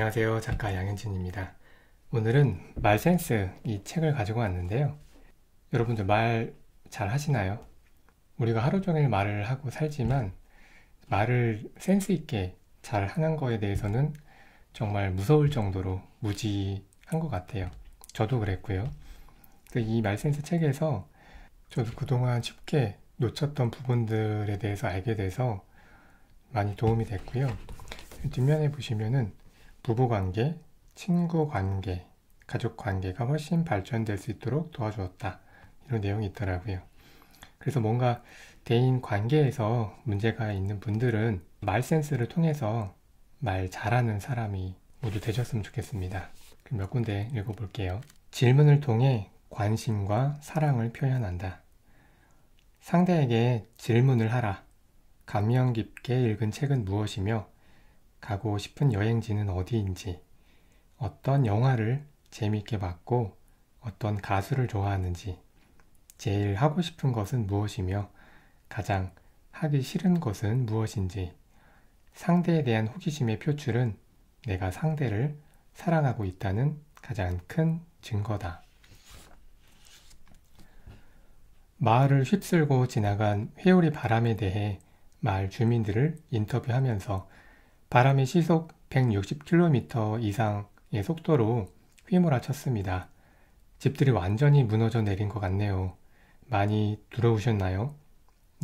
안녕하세요. 작가 양현진입니다. 오늘은 말센스 이 책을 가지고 왔는데요. 여러분들 말 잘 하시나요? 우리가 하루 종일 말을 하고 살지만 말을 센스 있게 잘 하는 거에 대해서는 정말 무서울 정도로 무지한 것 같아요. 저도 그랬고요. 이 말센스 책에서 저도 그동안 쉽게 놓쳤던 부분들에 대해서 알게 돼서 많이 도움이 됐고요. 뒷면에 보시면은 부부관계, 친구관계, 가족관계가 훨씬 발전될 수 있도록 도와주었다. 이런 내용이 있더라고요. 그래서 뭔가 대인 관계에서 문제가 있는 분들은 말 센스를 통해서 말 잘하는 사람이 모두 되셨으면 좋겠습니다. 그럼 몇 군데 읽어볼게요. 질문을 통해 관심과 사랑을 표현한다. 상대에게 질문을 하라. 감명 깊게 읽은 책은 무엇이며 가고 싶은 여행지는 어디인지, 어떤 영화를 재미있게 봤고, 어떤 가수를 좋아하는지, 제일 하고 싶은 것은 무엇이며, 가장 하기 싫은 것은 무엇인지, 상대에 대한 호기심의 표출은 내가 상대를 사랑하고 있다는 가장 큰 증거다. 마을을 휩쓸고 지나간 회오리 바람에 대해 마을 주민들을 인터뷰하면서 바람이 시속 160km 이상의 속도로 휘몰아쳤습니다. 집들이 완전히 무너져 내린 것 같네요. 많이 두려우셨나요?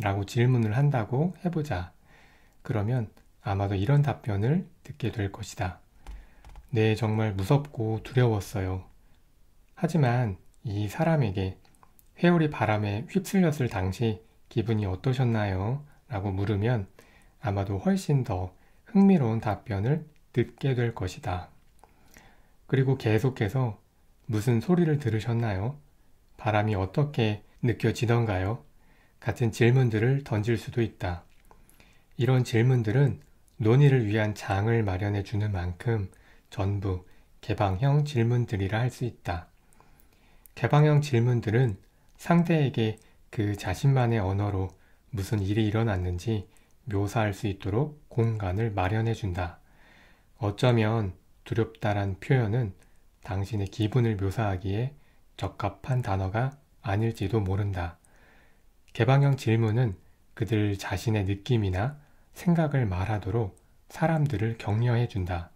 라고 질문을 한다고 해보자. 그러면 아마도 이런 답변을 듣게 될 것이다. 네, 정말 무섭고 두려웠어요. 하지만 이 사람에게 회오리 바람에 휩쓸렸을 당시 기분이 어떠셨나요? 라고 물으면 아마도 훨씬 더 흥미로운 답변을 듣게 될 것이다. 그리고 계속해서 무슨 소리를 들으셨나요? 바람이 어떻게 느껴지던가요? 같은 질문들을 던질 수도 있다. 이런 질문들은 논의를 위한 장을 마련해 주는 만큼 전부 개방형 질문들이라 할 수 있다. 개방형 질문들은 상대에게 그 자신만의 언어로 무슨 일이 일어났는지 묘사할 수 있도록 공간을 마련해 준다. 어쩌면 두렵다란 표현은 당신의 기분을 묘사하기에 적합한 단어가 아닐지도 모른다. 개방형 질문은 그들 자신의 느낌이나 생각을 말하도록 사람들을 격려해 준다.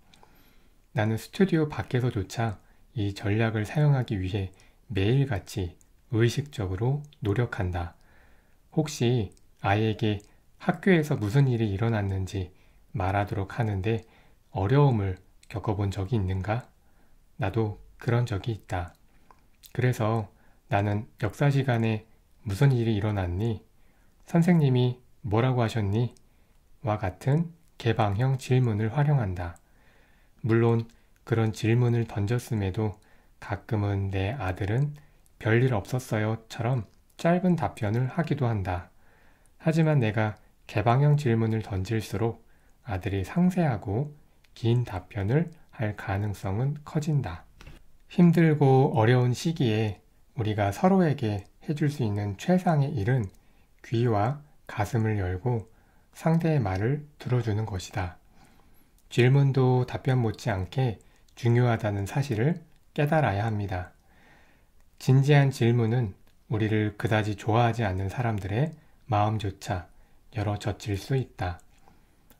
나는 스튜디오 밖에서조차 이 전략을 사용하기 위해 매일같이 의식적으로 노력한다. 혹시 아이에게 학교에서 무슨 일이 일어났는지 말하도록 하는데 어려움을 겪어본 적이 있는가? 나도 그런 적이 있다. 그래서 나는 역사 시간에 무슨 일이 일어났니? 선생님이 뭐라고 하셨니? 와 같은 개방형 질문을 활용한다. 물론 그런 질문을 던졌음에도 가끔은 내 아들은 별일 없었어요처럼 짧은 답변을 하기도 한다. 하지만 내가 개방형 질문을 던질수록 아들이 상세하고 긴 답변을 할 가능성은 커진다. 힘들고 어려운 시기에 우리가 서로에게 해줄 수 있는 최상의 일은 귀와 가슴을 열고 상대의 말을 들어주는 것이다. 질문도 답변 못지않게 중요하다는 사실을 깨달아야 합니다. 진지한 질문은 우리를 그다지 좋아하지 않는 사람들의 마음조차 열어 젖힐 수 있다.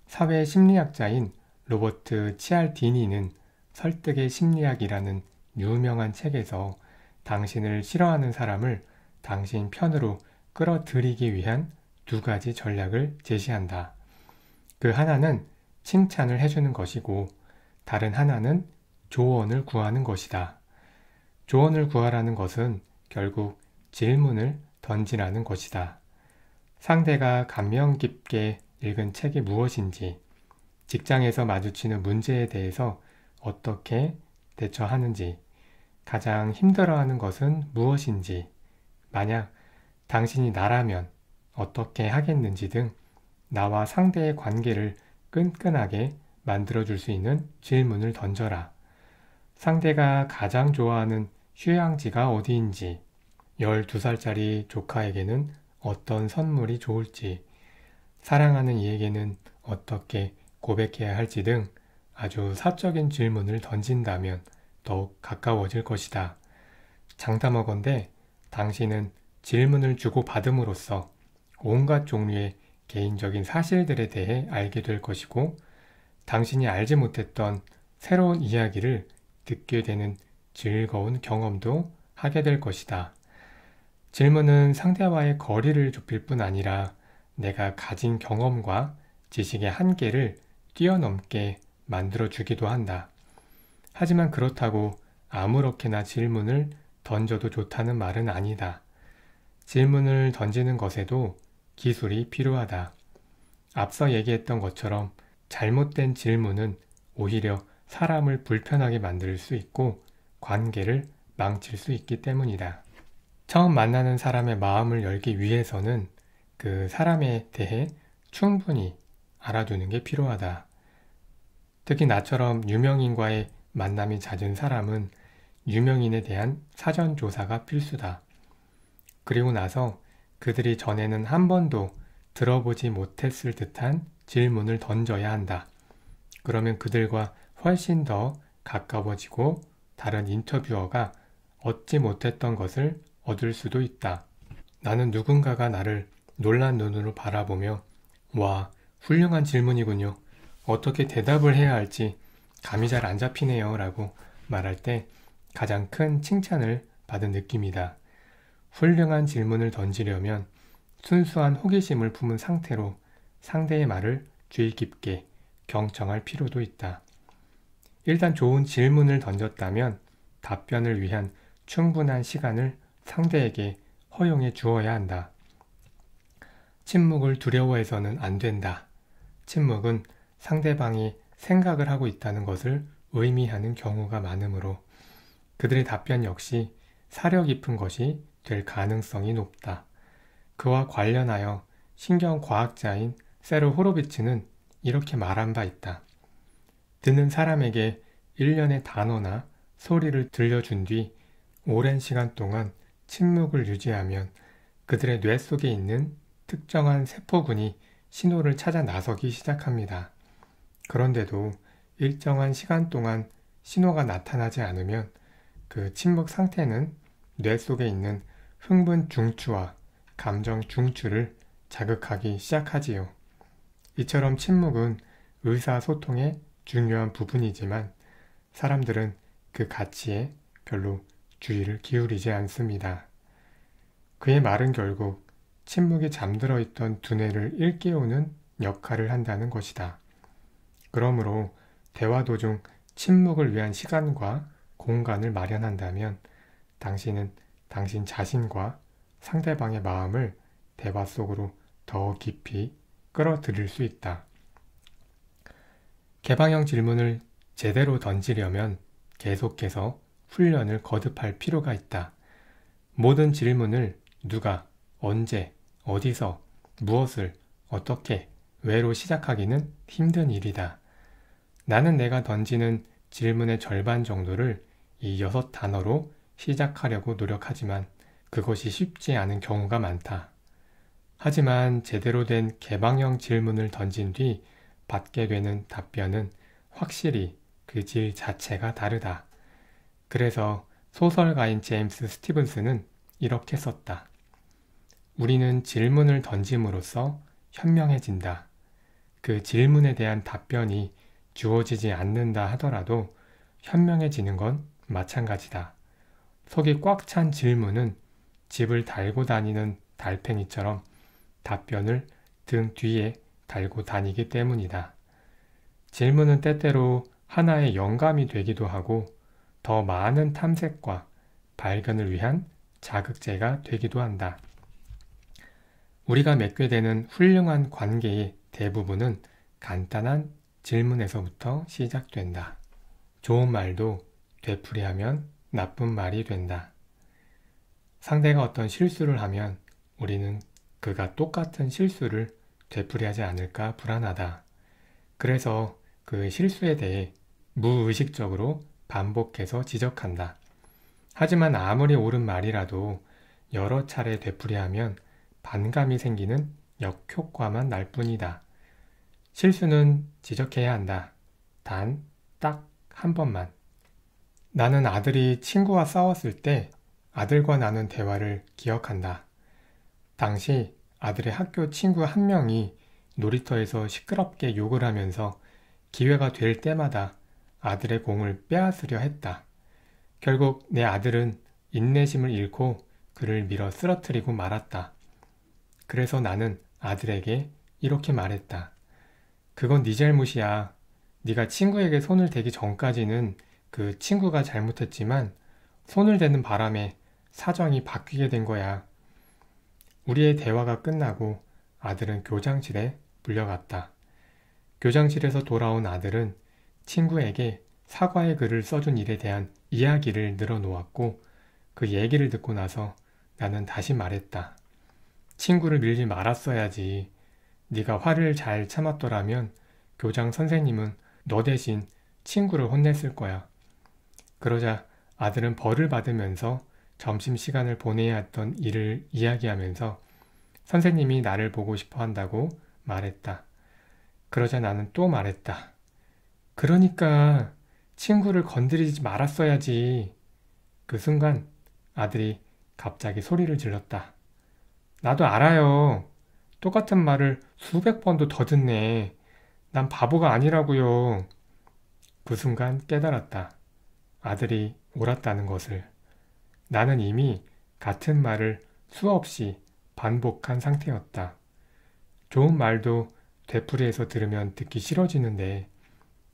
사회 심리학자인 로버트 치알디니는 설득의 심리학이라는 유명한 책에서 당신을 싫어하는 사람을 당신 편으로 끌어들이기 위한 두 가지 전략을 제시한다. 그 하나는 칭찬을 해주는 것이고 다른 하나는 조언을 구하는 것이다. 조언을 구하라는 것은 결국 질문을 던지라는 것이다. 상대가 감명 깊게 읽은 책이 무엇인지, 직장에서 마주치는 문제에 대해서 어떻게 대처하는지, 가장 힘들어하는 것은 무엇인지, 만약 당신이 나라면 어떻게 하겠는지 등 나와 상대의 관계를 끈끈하게 만들어줄 수 있는 질문을 던져라. 상대가 가장 좋아하는 휴양지가 어디인지, 12살짜리 조카에게는 어떤 선물이 좋을지, 사랑하는 이에게는 어떻게 고백해야 할지 등 아주 사적인 질문을 던진다면 더욱 가까워질 것이다. 장담하건대 당신은 질문을 주고받음으로써 온갖 종류의 개인적인 사실들에 대해 알게 될 것이고 당신이 알지 못했던 새로운 이야기를 듣게 되는 즐거운 경험도 하게 될 것이다. 질문은 상대와의 거리를 좁힐 뿐 아니라 내가 가진 경험과 지식의 한계를 뛰어넘게 만들어 주기도 한다. 하지만 그렇다고 아무렇게나 질문을 던져도 좋다는 말은 아니다. 질문을 던지는 것에도 기술이 필요하다. 앞서 얘기했던 것처럼 잘못된 질문은 오히려 사람을 불편하게 만들 수 있고 관계를 망칠 수 있기 때문이다. 처음 만나는 사람의 마음을 열기 위해서는 그 사람에 대해 충분히 알아두는 게 필요하다. 특히 나처럼 유명인과의 만남이 잦은 사람은 유명인에 대한 사전 조사가 필수다. 그리고 나서 그들이 전에는 한 번도 들어보지 못했을 듯한 질문을 던져야 한다. 그러면 그들과 훨씬 더 가까워지고 다른 인터뷰어가 얻지 못했던 것을 얻을 수도 있다. 나는 누군가가 나를 놀란 눈으로 바라보며 와, 훌륭한 질문이군요. 어떻게 대답을 해야 할지 감이 잘 안 잡히네요. 라고 말할 때 가장 큰 칭찬을 받은 느낌이다. 훌륭한 질문을 던지려면 순수한 호기심을 품은 상태로 상대의 말을 주의 깊게 경청할 필요도 있다. 일단 좋은 질문을 던졌다면 답변을 위한 충분한 시간을 상대에게 허용해 주어야 한다. 침묵을 두려워해서는 안 된다. 침묵은 상대방이 생각을 하고 있다는 것을 의미하는 경우가 많으므로 그들의 답변 역시 사려 깊은 것이 될 가능성이 높다. 그와 관련하여 신경과학자인 세르 호로비츠는 이렇게 말한 바 있다. 듣는 사람에게 일련의 단어나 소리를 들려준 뒤 오랜 시간 동안 침묵을 유지하면 그들의 뇌 속에 있는 특정한 세포군이 신호를 찾아 나서기 시작합니다. 그런데도 일정한 시간 동안 신호가 나타나지 않으면 그 침묵 상태는 뇌 속에 있는 흥분 중추와 감정 중추를 자극하기 시작하지요. 이처럼 침묵은 의사소통의 중요한 부분이지만 사람들은 그 가치에 별로 주의를 기울이지 않습니다. 그의 말은 결국 침묵에 잠들어 있던 두뇌를 일깨우는 역할을 한다는 것이다. 그러므로 대화 도중 침묵을 위한 시간과 공간을 마련한다면 당신은 당신 자신과 상대방의 마음을 대화 속으로 더 깊이 끌어들일 수 있다. 개방형 질문을 제대로 던지려면 계속해서 훈련을 거듭할 필요가 있다. 모든 질문을 누가, 언제, 어디서, 무엇을, 어떻게, 왜로 시작하기는 힘든 일이다. 나는 내가 던지는 질문의 절반 정도를 이 여섯 단어로 시작하려고 노력하지만 그것이 쉽지 않은 경우가 많다. 하지만 제대로 된 개방형 질문을 던진 뒤 받게 되는 답변은 확실히 그 질 자체가 다르다. 그래서 소설가인 제임스 스티븐스는 이렇게 썼다. 우리는 질문을 던짐으로써 현명해진다. 그 질문에 대한 답변이 주어지지 않는다 하더라도 현명해지는 건 마찬가지다. 속이 꽉 찬 질문은 집을 달고 다니는 달팽이처럼 답변을 등 뒤에 달고 다니기 때문이다. 질문은 때때로 하나의 영감이 되기도 하고 더 많은 탐색과 발견을 위한 자극제가 되기도 한다. 우리가 맺게 되는 훌륭한 관계의 대부분은 간단한 질문에서부터 시작된다. 좋은 말도 되풀이하면 나쁜 말이 된다. 상대가 어떤 실수를 하면 우리는 그가 똑같은 실수를 되풀이하지 않을까 불안하다. 그래서 그 실수에 대해 무의식적으로 반복해서 지적한다. 하지만 아무리 옳은 말이라도 여러 차례 되풀이하면 반감이 생기는 역효과만 날 뿐이다. 실수는 지적해야 한다. 단, 딱 한 번만. 나는 아들이 친구와 싸웠을 때 아들과 나눈 대화를 기억한다. 당시 아들의 학교 친구 한 명이 놀이터에서 시끄럽게 욕을 하면서 기회가 될 때마다 아들의 공을 빼앗으려 했다. 결국 내 아들은 인내심을 잃고 그를 밀어 쓰러뜨리고 말았다. 그래서 나는 아들에게 이렇게 말했다. 그건 네 잘못이야. 네가 친구에게 손을 대기 전까지는 그 친구가 잘못했지만 손을 대는 바람에 사정이 바뀌게 된 거야. 우리의 대화가 끝나고 아들은 교장실에 불려갔다. 교장실에서 돌아온 아들은 친구에게 사과의 글을 써준 일에 대한 이야기를 늘어놓았고 그 얘기를 듣고 나서 나는 다시 말했다. 친구를 밀지 말았어야지. 네가 화를 잘 참았더라면 교장 선생님은 너 대신 친구를 혼냈을 거야. 그러자 아들은 벌을 받으면서 점심시간을 보내야 했던 일을 이야기하면서 선생님이 나를 보고 싶어 한다고 말했다. 그러자 나는 또 말했다. 그러니까 친구를 건드리지 말았어야지. 그 순간 아들이 갑자기 소리를 질렀다. 나도 알아요. 똑같은 말을 수백 번도 더 듣네. 난 바보가 아니라고요. 그 순간 깨달았다. 아들이 옳았다는 것을. 나는 이미 같은 말을 수없이 반복한 상태였다. 좋은 말도 되풀이해서 들으면 듣기 싫어지는데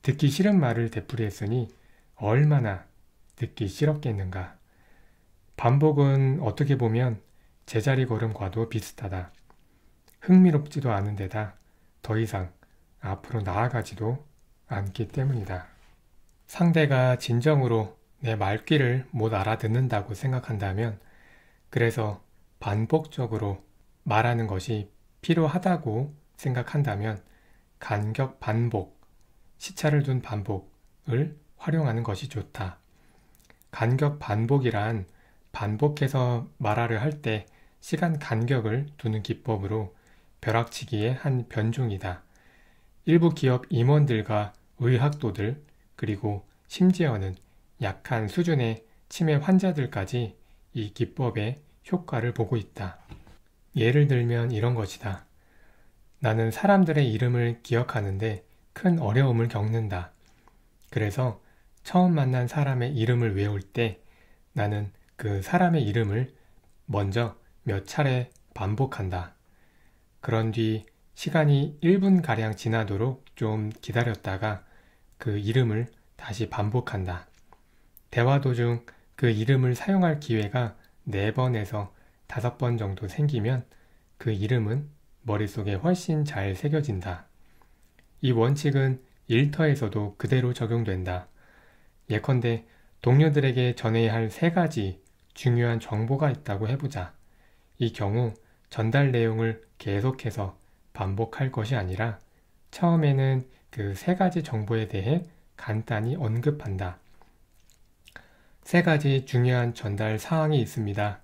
듣기 싫은 말을 되풀이했으니 얼마나 듣기 싫었겠는가. 반복은 어떻게 보면 제자리 걸음과도 비슷하다. 흥미롭지도 않은 데다 더 이상 앞으로 나아가지도 않기 때문이다. 상대가 진정으로 내 말귀를 못 알아듣는다고 생각한다면 그래서 반복적으로 말하는 것이 필요하다고 생각한다면 간격 반복 시차를 둔 반복을 활용하는 것이 좋다. 간격 반복이란 반복해서 말하려 할 때 시간 간격을 두는 기법으로 벼락치기의 한 변종이다. 일부 기업 임원들과 의학도들 그리고 심지어는 약한 수준의 치매 환자들까지 이 기법의 효과를 보고 있다. 예를 들면 이런 것이다. 나는 사람들의 이름을 기억하는데 큰 어려움을 겪는다. 그래서 처음 만난 사람의 이름을 외울 때 나는 그 사람의 이름을 먼저 몇 차례 반복한다. 그런 뒤 시간이 1분가량 지나도록 좀 기다렸다가 그 이름을 다시 반복한다. 대화 도중 그 이름을 사용할 기회가 4번에서 5번 정도 생기면 그 이름은 머릿속에 훨씬 잘 새겨진다. 이 원칙은 일터에서도 그대로 적용된다. 예컨대 동료들에게 전해야 할 세 가지 중요한 정보가 있다고 해보자. 이 경우 전달 내용을 계속해서 반복할 것이 아니라 처음에는 그 세 가지 정보에 대해 간단히 언급한다. 세 가지 중요한 전달 사항이 있습니다.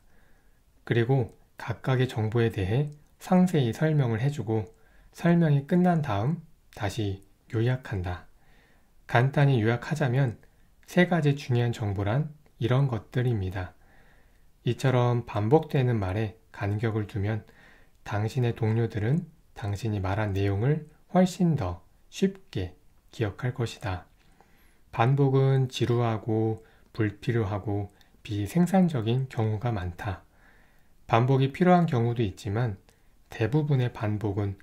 그리고 각각의 정보에 대해 상세히 설명을 해주고 설명이 끝난 다음 다시 요약한다. 간단히 요약하자면 세 가지 중요한 정보란 이런 것들입니다. 이처럼 반복되는 말에 간격을 두면 당신의 동료들은 당신이 말한 내용을 훨씬 더 쉽게 기억할 것이다. 반복은 지루하고 불필요하고 비생산적인 경우가 많다. 반복이 필요한 경우도 있지만 대부분의 반복은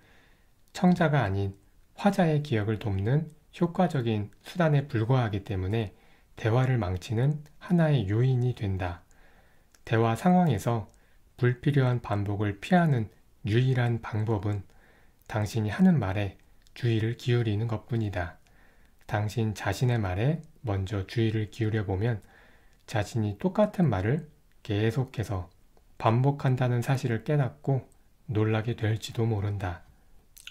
청자가 아닌 화자의 기억을 돕는 효과적인 수단에 불과하기 때문에 대화를 망치는 하나의 요인이 된다. 대화 상황에서 불필요한 반복을 피하는 유일한 방법은 당신이 하는 말에 주의를 기울이는 것뿐이다. 당신 자신의 말에 먼저 주의를 기울여 보면 자신이 똑같은 말을 계속해서 반복한다는 사실을 깨닫고 놀라게 될지도 모른다.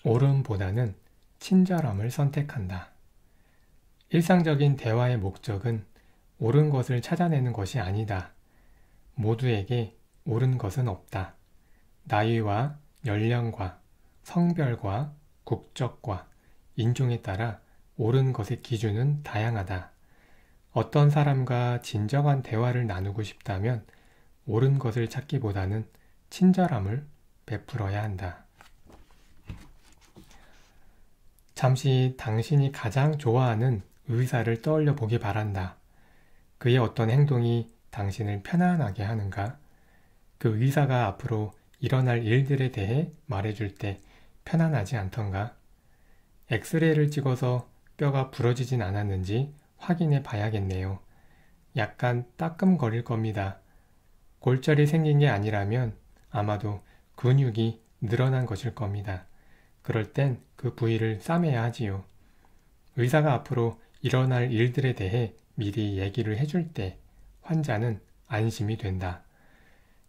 옳음보다는 친절함을 선택한다. 일상적인 대화의 목적은 옳은 것을 찾아내는 것이 아니다. 모두에게 옳은 것은 없다. 나이와 연령과 성별과 국적과 인종에 따라 옳은 것의 기준은 다양하다. 어떤 사람과 진정한 대화를 나누고 싶다면 옳은 것을 찾기보다는 친절함을 베풀어야 한다. 잠시 당신이 가장 좋아하는 의사를 떠올려 보기 바란다. 그의 어떤 행동이 당신을 편안하게 하는가? 그 의사가 앞으로 일어날 일들에 대해 말해줄 때 편안하지 않던가? 엑스레이를 찍어서 뼈가 부러지진 않았는지 확인해 봐야겠네요. 약간 따끔거릴 겁니다. 골절이 생긴 게 아니라면 아마도 근육이 늘어난 것일 겁니다. 그럴 땐 그 부위를 싸매야 하지요. 의사가 앞으로 일어날 일들에 대해 미리 얘기를 해줄 때 환자는 안심이 된다.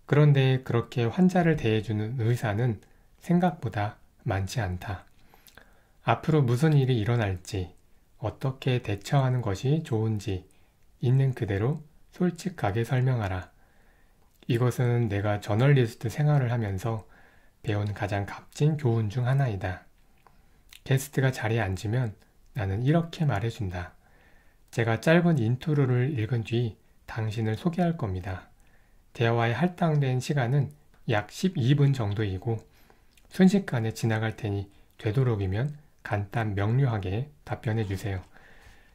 그런데 그렇게 환자를 대해주는 의사는 생각보다 많지 않다. 앞으로 무슨 일이 일어날지, 어떻게 대처하는 것이 좋은지 있는 그대로 솔직하게 설명하라. 이것은 내가 저널리스트 생활을 하면서 배운 가장 값진 교훈 중 하나이다. 게스트가 자리에 앉으면 나는 이렇게 말해준다. 제가 짧은 인트로를 읽은 뒤 당신을 소개할 겁니다. 대화에 할당된 시간은 약 12분 정도이고 순식간에 지나갈 테니 되도록이면 간단 명료하게 답변해 주세요.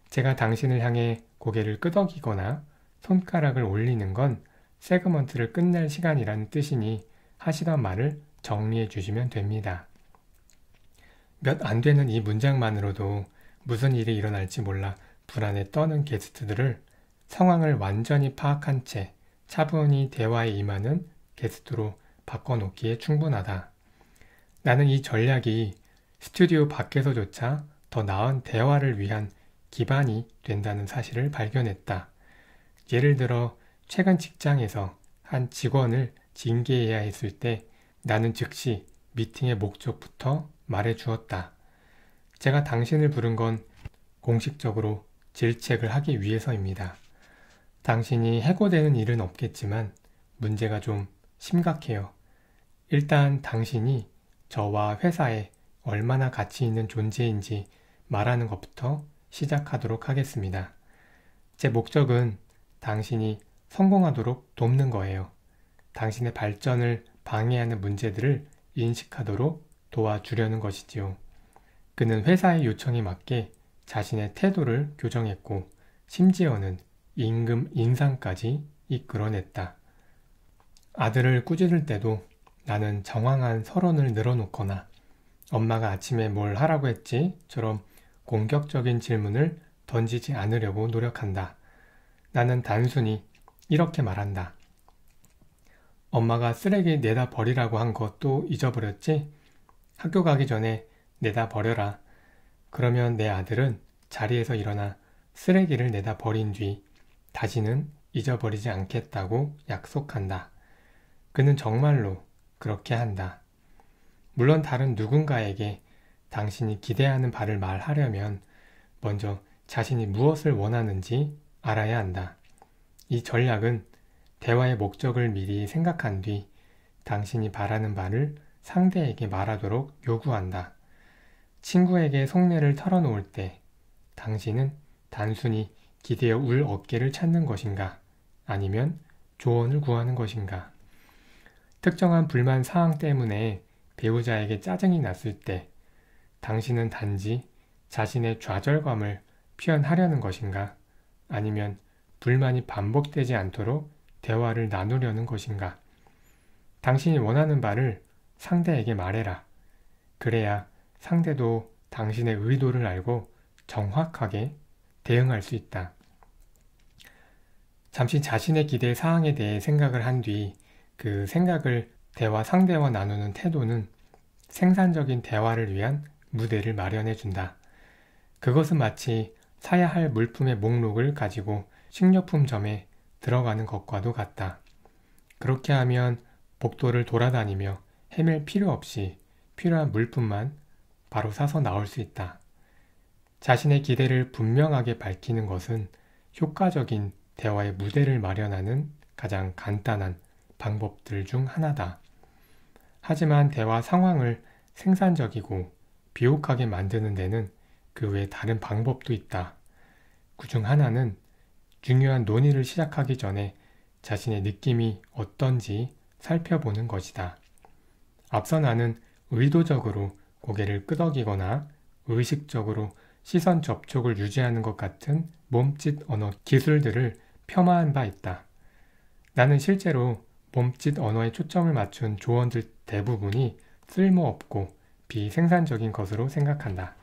제가 당신을 향해 고개를 끄덕이거나 손가락을 올리는 건 세그먼트를 끝낼 시간이라는 뜻이니 하시던 말을 정리해 주시면 됩니다. 몇 안 되는 이 문장만으로도 무슨 일이 일어날지 몰라 불안에 떠는 게스트들을 상황을 완전히 파악한 채 차분히 대화에 임하는 게스트로 바꿔놓기에 충분하다. 나는 이 전략이 스튜디오 밖에서조차 더 나은 대화를 위한 기반이 된다는 사실을 발견했다. 예를 들어 최근 직장에서 한 직원을 징계해야 했을 때 나는 즉시 미팅의 목적부터 말해 주었다. 제가 당신을 부른 건 공식적으로 질책을 하기 위해서입니다. 당신이 해고되는 일은 없겠지만 문제가 좀 심각해요. 일단 당신이 저와 회사에 얼마나 가치 있는 존재인지 말하는 것부터 시작하도록 하겠습니다. 제 목적은 당신이 성공하도록 돕는 거예요. 당신의 발전을 방해하는 문제들을 인식하도록 도와주려는 것이지요. 그는 회사의 요청에 맞게 자신의 태도를 교정했고 심지어는 임금 인상까지 이끌어냈다. 아들을 꾸짖을 때도 나는 정황한 서론을 늘어놓거나 엄마가 아침에 뭘 하라고 했지?처럼 공격적인 질문을 던지지 않으려고 노력한다. 나는 단순히 이렇게 말한다. 엄마가 쓰레기 내다 버리라고 한 것도 잊어버렸지? 학교 가기 전에 내다 버려라. 그러면 내 아들은 자리에서 일어나 쓰레기를 내다 버린 뒤 다시는 잊어버리지 않겠다고 약속한다. 그는 정말로 그렇게 한다. 물론 다른 누군가에게 당신이 기대하는 바를 말하려면 먼저 자신이 무엇을 원하는지 알아야 한다. 이 전략은 대화의 목적을 미리 생각한 뒤 당신이 바라는 바를 상대에게 말하도록 요구한다. 친구에게 속내를 털어놓을 때 당신은 단순히 기대어 울 어깨를 찾는 것인가 아니면 조언을 구하는 것인가 특정한 불만 사항 때문에 배우자에게 짜증이 났을 때 당신은 단지 자신의 좌절감을 표현하려는 것인가 아니면 불만이 반복되지 않도록 대화를 나누려는 것인가? 당신이 원하는 말을 상대에게 말해라. 그래야 상대도 당신의 의도를 알고 정확하게 대응할 수 있다. 잠시 자신의 기대 사항에 대해 생각을 한 뒤 그 생각을 대화 상대와 나누는 태도는 생산적인 대화를 위한 무대를 마련해 준다. 그것은 마치 사야 할 물품의 목록을 가지고 식료품점에 들어가는 것과도 같다. 그렇게 하면 복도를 돌아다니며 헤맬 필요 없이 필요한 물품만 바로 사서 나올 수 있다. 자신의 기대를 분명하게 밝히는 것은 효과적인 대화의 무대를 마련하는 가장 간단한 방법들 중 하나다. 하지만 대화 상황을 생산적이고 비옥하게 만드는 데는 그 외 다른 방법도 있다. 그 중 하나는 중요한 논의를 시작하기 전에 자신의 느낌이 어떤지 살펴보는 것이다. 앞서 나는 의도적으로 고개를 끄덕이거나 의식적으로 시선 접촉을 유지하는 것 같은 몸짓 언어 기술들을 폄하한 바 있다. 나는 실제로 몸짓 언어에 초점을 맞춘 조언들 대부분이 쓸모없고 비생산적인 것으로 생각한다.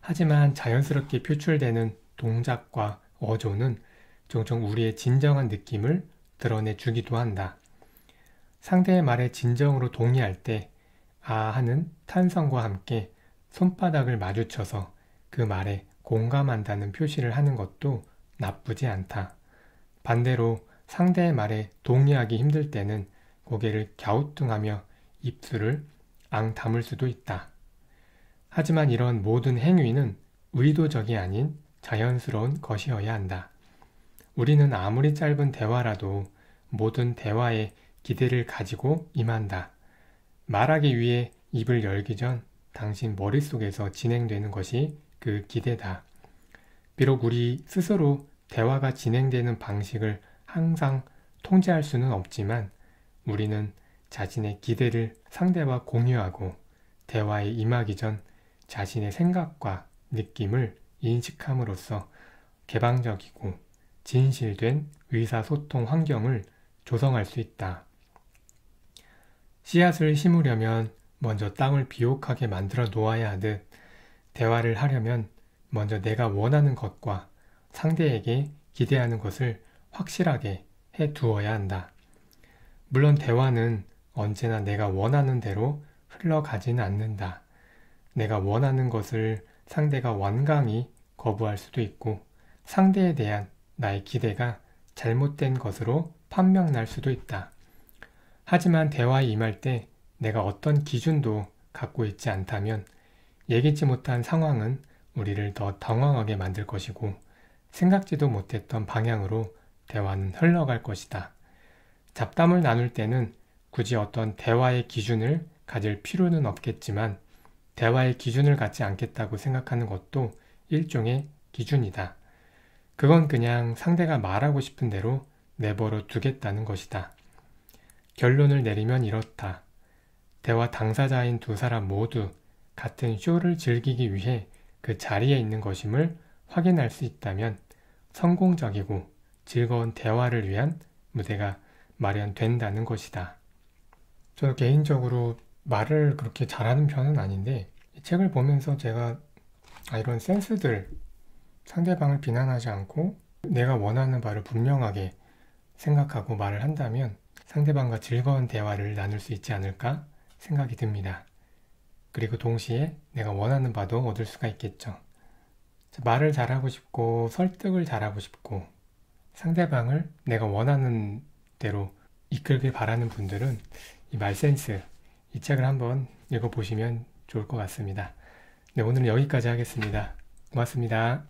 하지만 자연스럽게 표출되는 동작과 어조는 종종 우리의 진정한 느낌을 드러내 주기도 한다. 상대의 말에 진정으로 동의할 때, 아 하는 탄성과 함께 손바닥을 마주쳐서 그 말에 공감한다는 표시를 하는 것도 나쁘지 않다. 반대로 상대의 말에 동의하기 힘들 때는 고개를 갸우뚱하며 입술을 앙 담을 수도 있다. 하지만 이런 모든 행위는 의도적이 아닌 자연스러운 것이어야 한다. 우리는 아무리 짧은 대화라도 모든 대화에 기대를 가지고 임한다. 말하기 위해 입을 열기 전 당신 머릿속에서 진행되는 것이 그 기대다. 비록 우리 스스로 대화가 진행되는 방식을 항상 통제할 수는 없지만 우리는 자신의 기대를 상대와 공유하고 대화에 임하기 전 자신의 생각과 느낌을 인식함으로써 개방적이고 진실된 의사소통 환경을 조성할 수 있다. 씨앗을 심으려면 먼저 땅을 비옥하게 만들어 놓아야 하듯 대화를 하려면 먼저 내가 원하는 것과 상대에게 기대하는 것을 확실하게 해 두어야 한다. 물론 대화는 언제나 내가 원하는 대로 흘러가지는 않는다. 내가 원하는 것을 상대가 완강히 거부할 수도 있고 상대에 대한 나의 기대가 잘못된 것으로 판명날 수도 있다. 하지만 대화에 임할 때 내가 어떤 기준도 갖고 있지 않다면 예기치 못한 상황은 우리를 더 당황하게 만들 것이고 생각지도 못했던 방향으로 대화는 흘러갈 것이다. 잡담을 나눌 때는 굳이 어떤 대화의 기준을 가질 필요는 없겠지만 대화의 기준을 갖지 않겠다고 생각하는 것도 일종의 기준이다. 그건 그냥 상대가 말하고 싶은 대로 내버려 두겠다는 것이다. 결론을 내리면 이렇다. 대화 당사자인 두 사람 모두 같은 쇼를 즐기기 위해 그 자리에 있는 것임을 확인할 수 있다면 성공적이고 즐거운 대화를 위한 무대가 마련된다는 것이다. 저 개인적으로 말을 그렇게 잘하는 편은 아닌데 이 책을 보면서 제가 아, 이런 센스들 상대방을 비난하지 않고 내가 원하는 바를 분명하게 생각하고 말을 한다면 상대방과 즐거운 대화를 나눌 수 있지 않을까 생각이 듭니다. 그리고 동시에 내가 원하는 바도 얻을 수가 있겠죠. 말을 잘하고 싶고 설득을 잘하고 싶고 상대방을 내가 원하는 대로 이끌길 바라는 분들은 이 말센스 이 책을 한번 읽어보시면 좋을 것 같습니다. 네, 오늘은 여기까지 하겠습니다. 고맙습니다.